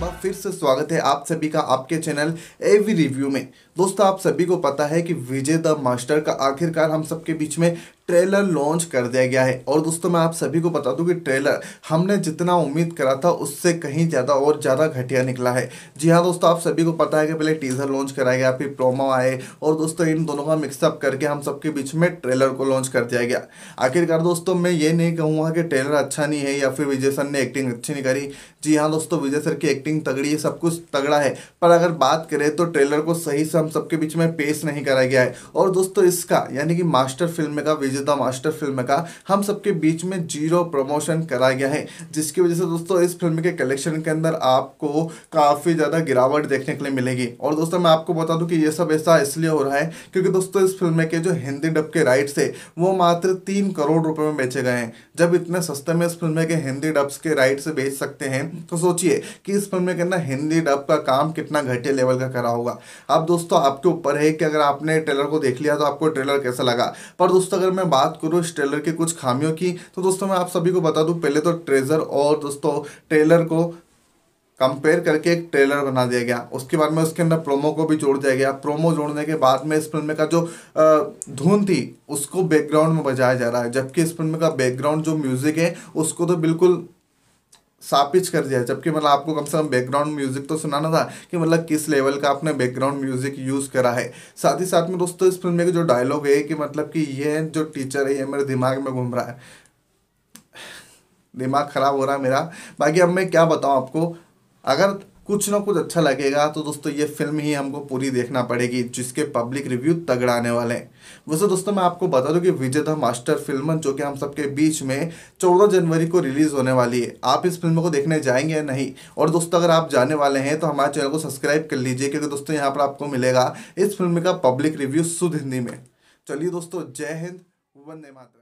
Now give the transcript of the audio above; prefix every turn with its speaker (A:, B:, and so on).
A: बार फिर से स्वागत है आप सभी का आपके चैनल एवी रिव्यू में दोस्तों आप सभी को पता है कि विजय द मास्टर का आखिरकार हम सबके बीच में ट्रेलर लॉन्च कर दिया गया है और दोस्तों मैं आप सभी को बता दूं कि ट्रेलर हमने जितना उम्मीद करा था उससे कहीं ज़्यादा और ज़्यादा घटिया निकला है जी हाँ दोस्तों आप सभी को पता है कि पहले टीजर लॉन्च कराया गया फिर प्रोमो आए और दोस्तों इन दोनों का मिक्सअप करके हम सबके बीच में ट्रेलर को लॉन्च कर दिया गया आखिरकार दोस्तों मैं ये नहीं कहूँगा कि ट्रेलर अच्छा नहीं है या फिर विजय सर ने एक्टिंग अच्छी नहीं करी जी हाँ दोस्तों विजय सर की एक्टिंग तगड़ी है सब कुछ तगड़ा है पर अगर बात करें तो ट्रेलर को सही से हम सबके बीच में पेश नहीं कराया गया है और दोस्तों इसका यानी कि मास्टर फिल्म का विजय विजेता मास्टर फिल्म का हम सबके बीच में जीरो प्रमोशन कराया गया है जिसकी वजह से दोस्तों इस फिल्म के कलेक्शन के अंदर आपको काफ़ी ज़्यादा गिरावट देखने के लिए मिलेगी और दोस्तों मैं आपको बता दूं कि ये सब ऐसा इसलिए हो रहा है क्योंकि दोस्तों इस फिल्म के जो हिंदी डब के राइट्स है वो मात्र तीन करोड़ रुपए में बेचे गए हैं जब इतने सस्ते में इस फिल्म के हिंदी डब्स के राइट्स बेच सकते हैं तो सोचिए कि इस फिल्म के अंदर हिंदी डब का काम कितना घटे लेवल का करा होगा अब दोस्तों आपके ऊपर है कि अगर आपने ट्रेलर को देख लिया तो आपको ट्रेलर कैसा लगा पर दोस्तों अगर मैं मैं बात करूँ इस ट्रेलर की कुछ खामियों की तो दोस्तों मैं आप सभी को बता दूँ पहले तो ट्रेजर और दोस्तों ट्रेलर को कंपेयर करके एक ट्रेलर बना दिया गया उसके बाद में उसके अंदर प्रोमो को भी जोड़ दिया गया प्रोमो जोड़ने के बाद में इस फिल्म का जो धुन थी उसको बैकग्राउंड में बजाया जा रहा है जबकि इस फिल्म का बैकग्राउंड जो म्यूज़िक है उसको तो बिल्कुल सापिच कर दिया जबकि मतलब आपको कम से कम बैकग्राउंड म्यूजिक तो सुनाना था कि मतलब किस लेवल का आपने बैकग्राउंड म्यूजिक यूज़ करा है साथ ही साथ में दोस्तों इस फिल्म में जो डायलॉग है कि मतलब कि ये जो टीचर है ये मेरे दिमाग में घूम रहा है दिमाग ख़राब हो रहा है मेरा बाकी अब मैं क्या बताऊँ आपको अगर कुछ ना कुछ अच्छा लगेगा तो दोस्तों ये फिल्म ही हमको पूरी देखना पड़ेगी जिसके पब्लिक रिव्यू तगड़ाने वाले हैं वैसे दोस्तों मैं आपको बता दूं कि विजय द मास्टर फिल्म जो कि हम सबके बीच में चौदह जनवरी को रिलीज़ होने वाली है आप इस फिल्म को देखने जाएंगे या नहीं और दोस्तों अगर आप जाने वाले हैं तो हमारे चैनल को सब्सक्राइब कर लीजिए क्योंकि दोस्तों यहाँ पर आपको मिलेगा इस फिल्म का पब्लिक रिव्यू शुद्ध हिंदी में चलिए दोस्तों जय हिंद वंदे मातर